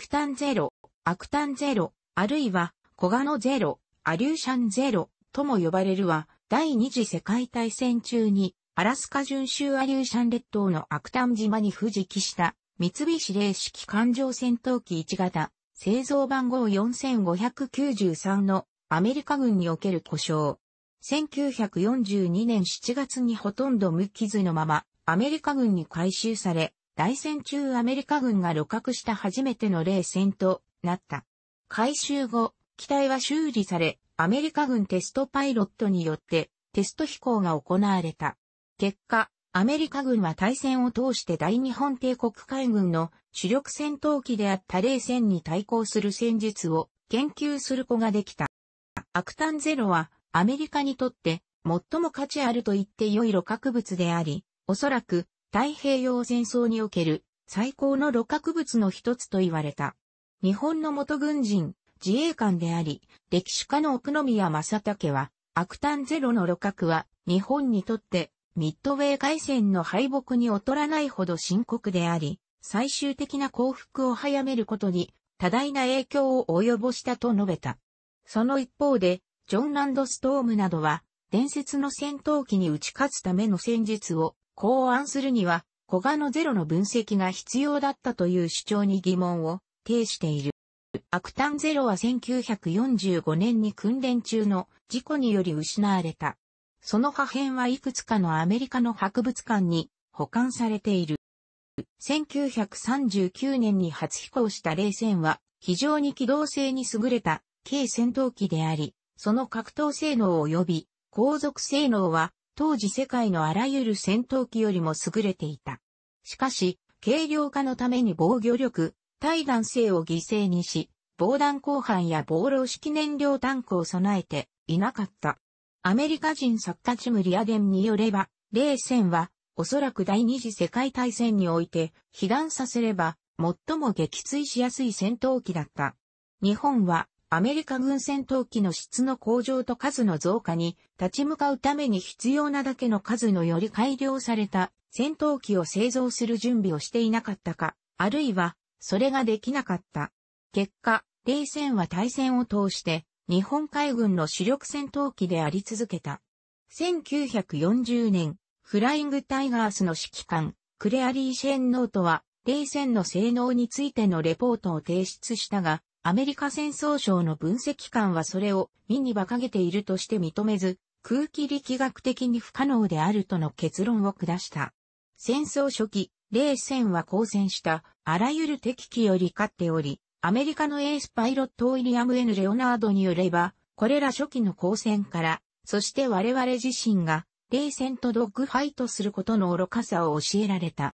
クタンゼロ、アクタンゼロ、あるいは、コガノゼロ、アリューシャンゼロとも呼ばれるは、第二次世界大戦中に、アラスカ巡州アリューシャン列島のアクタン島に不時期した、三菱零式艦上戦闘機1型、製造番号4593のアメリカ軍における故障。1942年7月にほとんど無傷のまま、アメリカ軍に回収され、大戦中アメリカ軍が露獲した初めての冷戦となった。回収後、機体は修理され、アメリカ軍テストパイロットによってテスト飛行が行われた。結果、アメリカ軍は対戦を通して大日本帝国海軍の主力戦闘機であった冷戦に対抗する戦術を研究する子ができた。アクタンゼロはアメリカにとって最も価値あると言って良い露獲物であり、おそらく太平洋戦争における最高の露覚物の一つと言われた。日本の元軍人、自衛官であり、歴史家の奥宮正武は、悪端ゼロの露覚は、日本にとって、ミッドウェー海戦の敗北に劣らないほど深刻であり、最終的な降伏を早めることに、多大な影響を及ぼしたと述べた。その一方で、ジョン・ランドストームなどは、伝説の戦闘機に打ち勝つための戦術を考案するには、古賀のゼロの分析が必要だったという主張に疑問を呈している。アクタンゼロは1945年に訓練中の事故により失われた。その破片はいくつかのアメリカの博物館に保管されている。1939年に初飛行した冷戦は非常に機動性に優れた軽戦闘機であり、その格闘性能及び後続性能は当時世界のあらゆる戦闘機よりも優れていた。しかし、軽量化のために防御力、対弾性を犠牲にし、防弾後半や防漏式燃料タンクを備えていなかった。アメリカ人作家チム・リアデンによれば、冷戦は、おそらく第二次世界大戦において、被弾させれば、最も撃墜しやすい戦闘機だった。日本は、アメリカ軍戦闘機の質の向上と数の増加に立ち向かうために必要なだけの数のより改良された戦闘機を製造する準備をしていなかったか、あるいはそれができなかった。結果、冷戦は対戦を通して日本海軍の主力戦闘機であり続けた。1940年、フライングタイガースの指揮官、クレアリー・シェンノートは、冷戦の性能についてのレポートを提出したが、アメリカ戦争省の分析官はそれを身に馬鹿げているとして認めず、空気力学的に不可能であるとの結論を下した。戦争初期、冷戦は交戦したあらゆる敵機より勝っており、アメリカのエースパイロットウィリアム・ N・ レオナードによれば、これら初期の交戦から、そして我々自身が、冷戦とドッグファイトすることの愚かさを教えられた。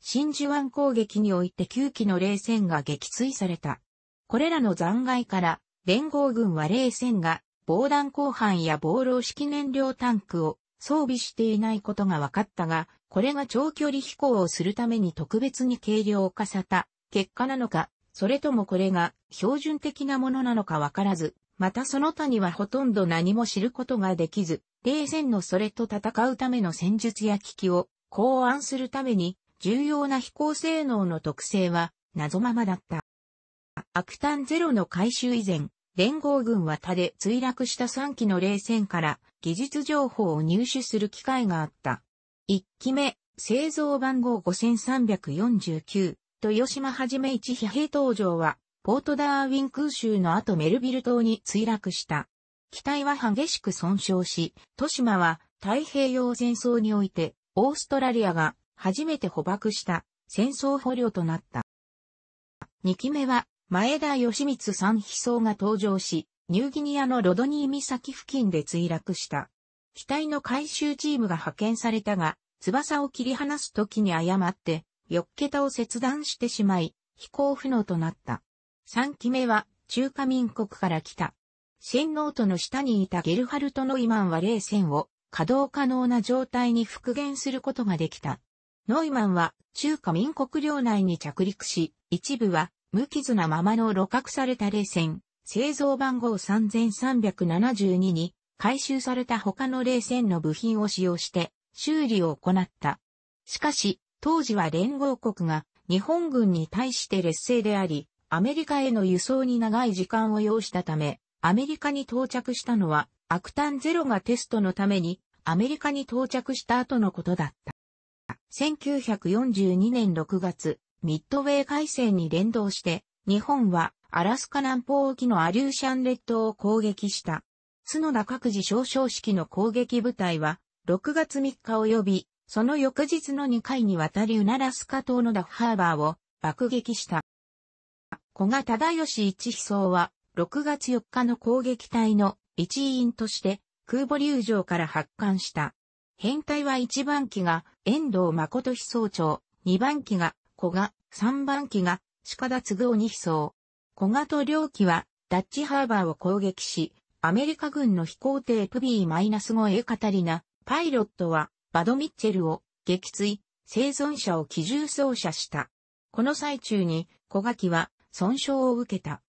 真珠湾攻撃において9機の冷戦が撃墜された。これらの残骸から、連合軍は冷戦が、防弾鋼板や防漏式燃料タンクを装備していないことが分かったが、これが長距離飛行をするために特別に軽量化された結果なのか、それともこれが標準的なものなのか分からず、またその他にはほとんど何も知ることができず、冷戦のそれと戦うための戦術や機器を考案するために重要な飛行性能の特性は謎ままだった。アクタンゼロの回収以前、連合軍は他で墜落した3機の冷戦から技術情報を入手する機会があった。1機目、製造番号5349、豊島はじめ一飛兵登場は、ポートダーウィン空襲の後メルビル島に墜落した。機体は激しく損傷し、豊島は太平洋戦争において、オーストラリアが初めて捕獲した戦争捕虜となった。2機目は前田義さ三悲壮が登場し、ニューギニアのロドニー岬付近で墜落した。機体の回収チームが派遣されたが、翼を切り離す時に誤って、よっを切断してしまい、飛行不能となった。三機目は、中華民国から来た。新ノートの下にいたゲルハルト・ノイマンは冷戦を稼働可能な状態に復元することができた。ノイマンは中華民国領内に着陸し、一部は無傷なままの露獲された冷戦、製造番号3372に回収された他の冷戦の部品を使用して修理を行った。しかし、当時は連合国が日本軍に対して劣勢であり、アメリカへの輸送に長い時間を要したため、アメリカに到着したのは、アクタンゼロがテストのために、アメリカに到着した後のことだった。1942年6月、ミッドウェー海戦に連動して、日本はアラスカ南方沖のアリューシャン列島を攻撃した。角田各自少将式の攻撃部隊は、6月3日及び、その翌日の2回にわたりウナラスカ島のダフハーバーを爆撃した。古賀忠義一飛は、6月4日の攻撃隊の一員として、空母流上から発艦した。編隊は1番機が遠藤誠飛総長、2番機が小賀、3番機が、鹿田継夫に飛走。小賀と両機は、ダッチハーバーを攻撃し、アメリカ軍の飛行艇プビー -5A カタリナ、パイロットは、バドミッチェルを、撃墜、生存者を機銃操射した。この最中に、古賀機は、損傷を受けた。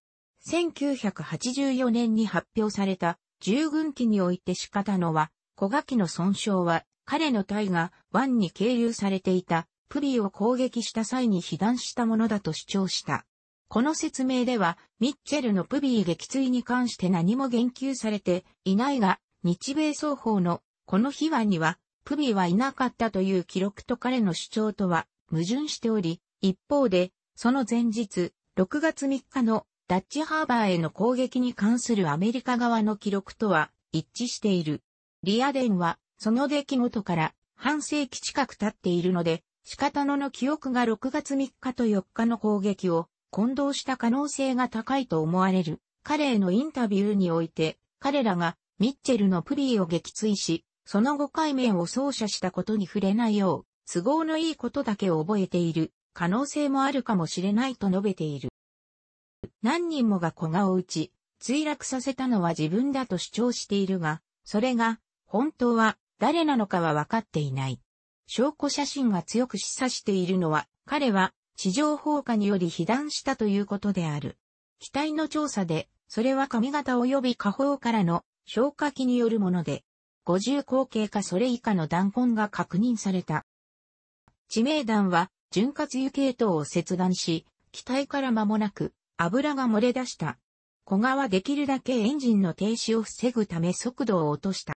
1984年に発表された、従軍機において仕方のは、古賀機の損傷は、彼の隊が、湾に係留されていた、プリを攻撃した際に被弾したものだと主張した。この説明では、ミッチェルのプビー撃墜に関して何も言及されていないが、日米双方のこの秘話には、プビーはいなかったという記録と彼の主張とは矛盾しており、一方で、その前日、6月3日のダッチハーバーへの攻撃に関するアメリカ側の記録とは一致している。リアデンは、その出来事から半世紀近く経っているので、仕方のの記憶が6月3日と4日の攻撃を混同した可能性が高いと思われる。彼へのインタビューにおいて、彼らがミッチェルのプリーを撃墜し、その後解明を操作したことに触れないよう、都合のいいことだけを覚えている、可能性もあるかもしれないと述べている。何人もが小顔を打ち、墜落させたのは自分だと主張しているが、それが、本当は誰なのかは分かっていない。証拠写真が強く示唆しているのは、彼は地上放火により被弾したということである。機体の調査で、それは髪型及び下方からの消火器によるもので、50口径かそれ以下の弾痕が確認された。致命弾は、潤滑油系統を切断し、機体から間もなく油が漏れ出した。小川はできるだけエンジンの停止を防ぐため速度を落とした。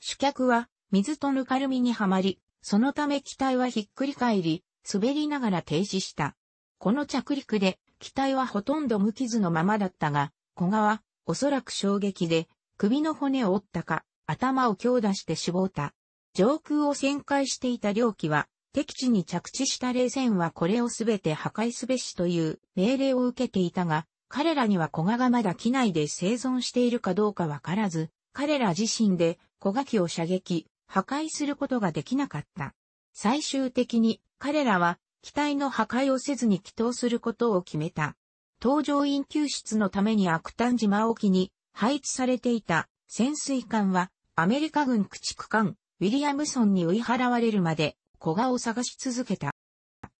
主脚は水とぬかるみにはまり、そのため機体はひっくり返り、滑りながら停止した。この着陸で、機体はほとんど無傷のままだったが、小賀は、おそらく衝撃で、首の骨を折ったか、頭を強打して死亡た。上空を旋回していた両機は、敵地に着地した冷戦はこれをすべて破壊すべしという命令を受けていたが、彼らには小賀がまだ機内で生存しているかどうかわからず、彼ら自身で小賀機を射撃、破壊することができなかった。最終的に彼らは機体の破壊をせずに祈祷することを決めた。搭乗員救出のために悪丹島沖に配置されていた潜水艦はアメリカ軍駆逐艦ウィリアムソンに追い払われるまで小賀を探し続けた。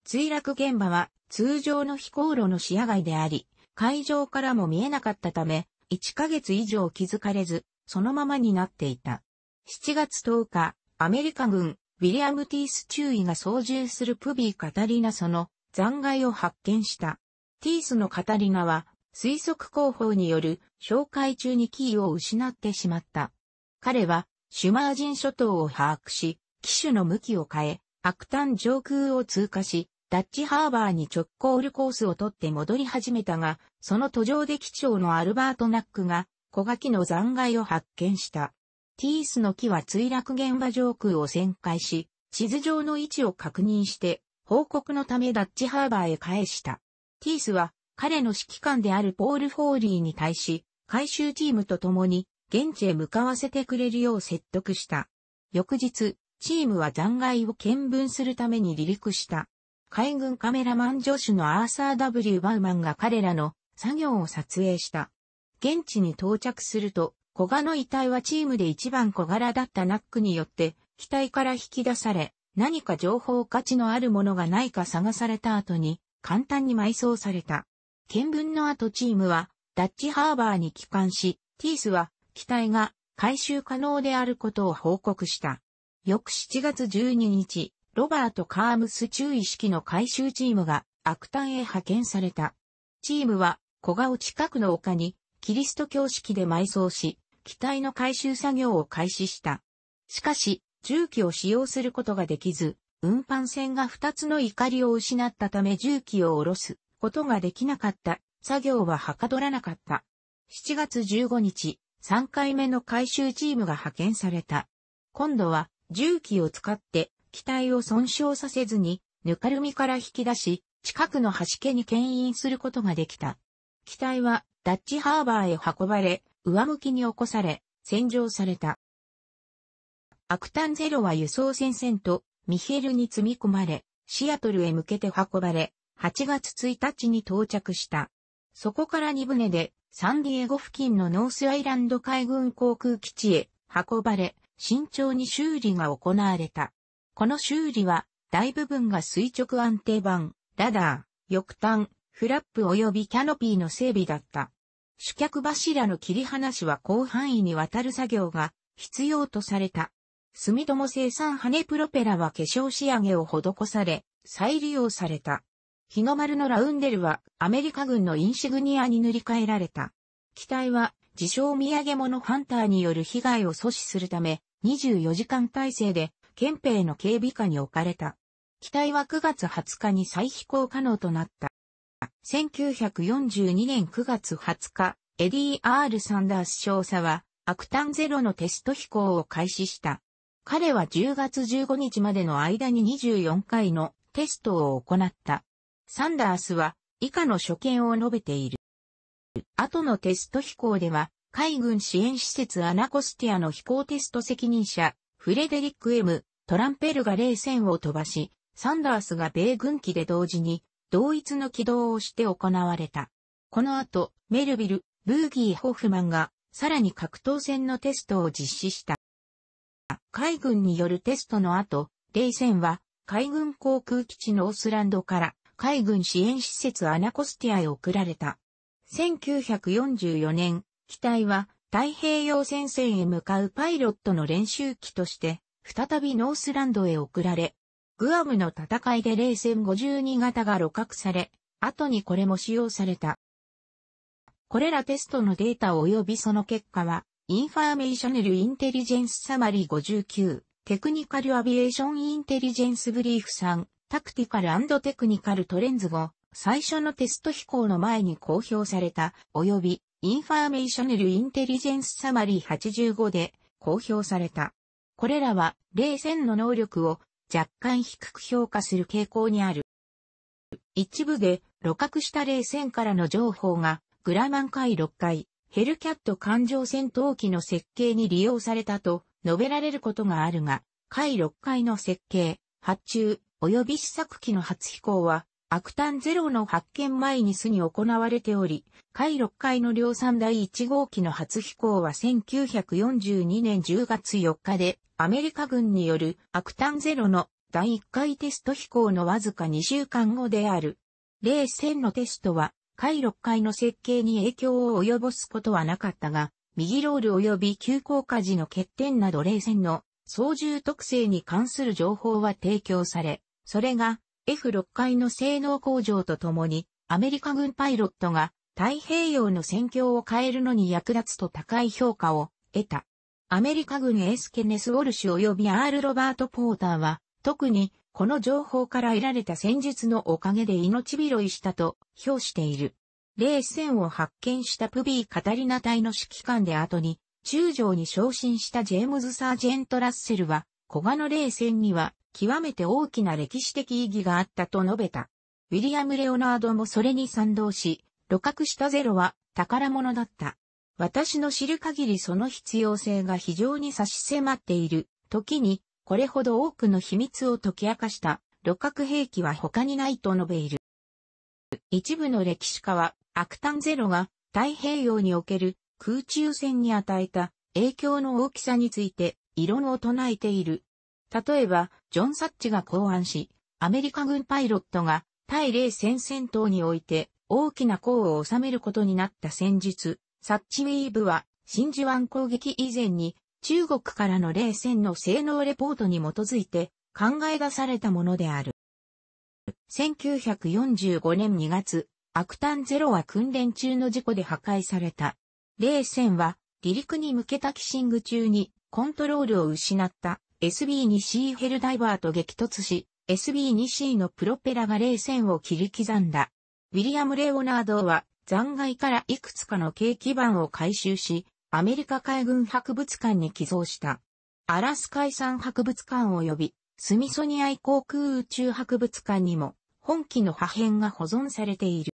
墜落現場は通常の飛行路の視野外であり、海上からも見えなかったため、1ヶ月以上気づかれず、そのままになっていた。7月10日、アメリカ軍、ウィリアム・ティース中尉が操縦するプビー・カタリナその残骸を発見した。ティースのカタリナは推測工法による紹介中にキーを失ってしまった。彼はシュマージン諸島を把握し、機種の向きを変え、白端上空を通過し、ダッチハーバーに直行るコースを取って戻り始めたが、その途上で機長のアルバート・ナックが小垣の残骸を発見した。ティースの木は墜落現場上空を旋回し、地図上の位置を確認して、報告のためダッチハーバーへ返した。ティースは、彼の指揮官であるポール・フォーリーに対し、回収チームと共に、現地へ向かわせてくれるよう説得した。翌日、チームは残骸を見分するために離陸した。海軍カメラマン助手のアーサー W・ バウマンが彼らの作業を撮影した。現地に到着すると、小賀の遺体はチームで一番小柄だったナックによって、機体から引き出され、何か情報価値のあるものがないか探された後に、簡単に埋葬された。見分の後チームは、ダッチハーバーに帰還し、ティースは、機体が回収可能であることを報告した。翌7月12日、ロバート・カームス注意式の回収チームが、悪端へ派遣された。チームは、小を近くの丘に、キリスト教式で埋葬し、機体の回収作業を開始した。しかし、重機を使用することができず、運搬船が2つの怒りを失ったため重機を下ろすことができなかった。作業ははかどらなかった。7月15日、3回目の回収チームが派遣された。今度は重機を使って機体を損傷させずに、ぬかるみから引き出し、近くの端家に牽引することができた。機体はダッチハーバーへ運ばれ、上向きに起こされ、洗浄された。アクタンゼロは輸送船船とミヘルに積み込まれ、シアトルへ向けて運ばれ、8月1日に到着した。そこから2船でサンディエゴ付近のノースアイランド海軍航空基地へ運ばれ、慎重に修理が行われた。この修理は大部分が垂直安定板、ラダー、翼端、フラップ及びキャノピーの整備だった。主脚柱の切り離しは広範囲にわたる作業が必要とされた。住友生産羽プロペラは化粧仕上げを施され、再利用された。日の丸のラウンデルはアメリカ軍のインシグニアに塗り替えられた。機体は自称土産物ハンターによる被害を阻止するため24時間体制で憲兵の警備下に置かれた。機体は9月20日に再飛行可能となった。1942年9月20日、エディ・アール・サンダース少佐は、アクタンゼロのテスト飛行を開始した。彼は10月15日までの間に24回のテストを行った。サンダースは以下の所見を述べている。後のテスト飛行では、海軍支援施設アナコスティアの飛行テスト責任者、フレデリック・ M・ トランペルが冷戦を飛ばし、サンダースが米軍機で同時に同一の起動をして行われた。この後、メルビル、ブーギー・ホフマンが、さらに格闘戦のテストを実施した。海軍によるテストの後、冷戦は、海軍航空基地のオースランドから、海軍支援施設アナコスティアへ送られた。1944年、機体は太平洋戦線へ向かうパイロットの練習機として、再びノースランドへ送られ、グアムの戦いで冷戦52型が露獲され、後にこれも使用された。これらテストのデータ及びその結果は、インファーメーショナルインテリジェンスサマリー59、テクニカルアビエーションインテリジェンスブリーフ3、タクティカルテクニカルトレンズ5、最初のテスト飛行の前に公表された、及び、インファーメーショナルインテリジェンスサマリー85で公表された。これらは、冷戦の能力を若干低く評価する傾向にある。一部で、露覚した冷戦からの情報が、グラマン海6回、ヘルキャット艦上戦闘機の設計に利用されたと述べられることがあるが、海6回の設計、発注、及び試作機の初飛行は、アクタンゼロの発見前にすに行われており、海6回の量産第1号機の初飛行は1942年10月4日で、アメリカ軍によるアクタンゼロの第1回テスト飛行のわずか2週間後である。冷戦のテストは、回6回の設計に影響を及ぼすことはなかったが、右ロール及び急降下時の欠点など冷戦の操縦特性に関する情報は提供され、それが F6 回の性能向上とともに、アメリカ軍パイロットが太平洋の戦況を変えるのに役立つと高い評価を得た。アメリカ軍エスケネス・ウォルシュ及びアール・ロバート・ポーターは、特に、この情報から得られた戦術のおかげで命拾いしたと、評している。冷戦を発見したプビー・カタリナ隊の指揮官で後に、中将に昇進したジェームズ・サージェント・ラッセルは、小賀の冷戦には、極めて大きな歴史的意義があったと述べた。ウィリアム・レオナードもそれに賛同し、露覚したゼロは宝物だった。私の知る限りその必要性が非常に差し迫っている。時に、これほど多くの秘密を解き明かした旅客兵器は他にないと述べいる。一部の歴史家は、アクタンゼロが太平洋における空中戦に与えた影響の大きさについて異論を唱えている。例えば、ジョン・サッチが考案し、アメリカ軍パイロットが対冷戦戦闘において大きな功を収めることになった戦術、サッチウィーブは、真珠湾攻撃以前に、中国からの冷戦の性能レポートに基づいて、考え出されたものである。1945年2月、アクタンゼロは訓練中の事故で破壊された。冷戦は、離陸に向けたキシング中に、コントロールを失った SB2C ヘルダイバーと激突し、SB2C のプロペラが冷戦を切り刻んだ。ウィリアム・レオナードは残骸からいくつかの軽基板を回収し、アメリカ海軍博物館に寄贈した。アラス海産博物館及び、スミソニアイ航空宇宙博物館にも、本機の破片が保存されている。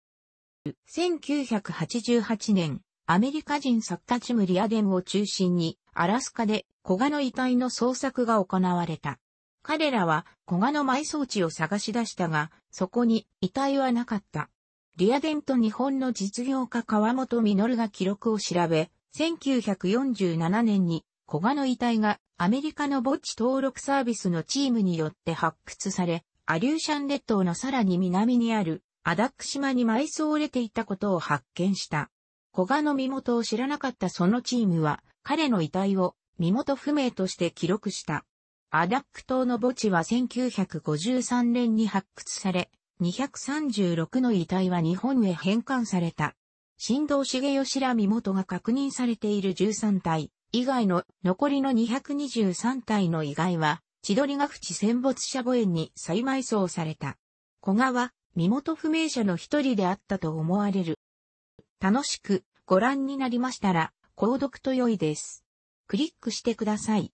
1988年、アメリカ人作家チム・リアデンを中心に、アラスカで古賀の遺体の捜索が行われた。彼らは古賀の埋葬地を探し出したが、そこに遺体はなかった。リアデント日本の実業家川本実が記録を調べ、1947年に古賀の遺体がアメリカの墓地登録サービスのチームによって発掘され、アリューシャン列島のさらに南にあるアダック島に埋葬をれていたことを発見した。古賀の身元を知らなかったそのチームは、彼の遺体を身元不明として記録した。アダック島の墓地は1953年に発掘され、236の遺体は日本へ返還された。新道重義ら身元が確認されている13体以外の残りの223体の遺骸は、千鳥ヶ淵戦没者墓園に再埋葬された。小川、身元不明者の一人であったと思われる。楽しくご覧になりましたら、購読と良いです。クリックしてください。